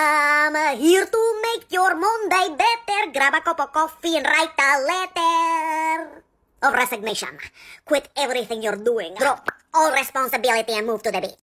I'm here to make your Monday better. Grab a cup of coffee and write a letter of resignation. Quit everything you're doing. Drop all responsibility and move to the beach.